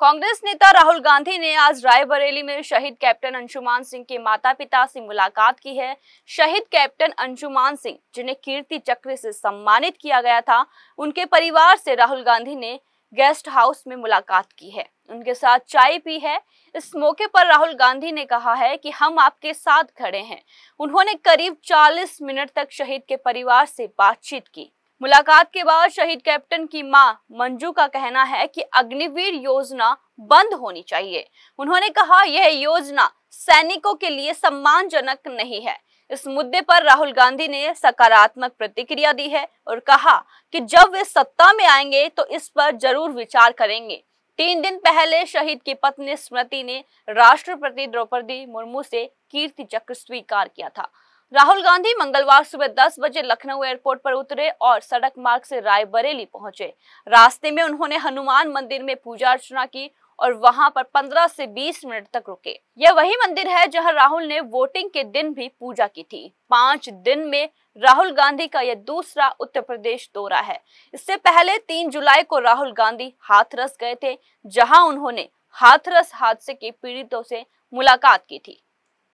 कांग्रेस नेता राहुल गांधी ने आज रायबरेली में शहीद कैप्टन अंशुमान सिंह के माता पिता से मुलाकात की है शहीद कैप्टन अंशुमान सिंह जिन्हें कीर्ति चक्र से सम्मानित किया गया था उनके परिवार से राहुल गांधी ने गेस्ट हाउस में मुलाकात की है उनके साथ चाय पी है इस मौके पर राहुल गांधी ने कहा है कि हम आपके साथ खड़े हैं उन्होंने करीब 40 मिनट तक शहीद के परिवार से बातचीत की मुलाकात के बाद शहीद कैप्टन की मां मंजू का कहना है कि अग्निवीर योजना बंद होनी चाहिए उन्होंने कहा यह योजना सैनिकों के लिए सम्मानजनक नहीं है इस मुद्दे पर राहुल गांधी ने सकारात्मक प्रतिक्रिया दी है और कहा कि जब वे सत्ता में आएंगे तो इस पर जरूर विचार करेंगे तीन दिन पहले शहीद की पत्नी स्मृति ने राष्ट्रपति द्रौपदी मुर्मू से कीर्ति चक्र स्वीकार किया था राहुल गांधी मंगलवार सुबह 10 बजे लखनऊ एयरपोर्ट पर उतरे और सड़क मार्ग से रायबरेली पहुंचे रास्ते में उन्होंने हनुमान मंदिर में पूजा अर्चना की और वहां पर 15 से 20 मिनट तक रुके यह वही मंदिर है जहां राहुल ने वोटिंग के दिन भी पूजा की थी पांच दिन में राहुल गांधी का यह दूसरा उत्तर प्रदेश दौरा है इससे पहले 3 जुलाई को राहुल गांधी हाथरस गए थे जहां उन्होंने हाथरस हादसे के पीड़ितों से मुलाकात की थी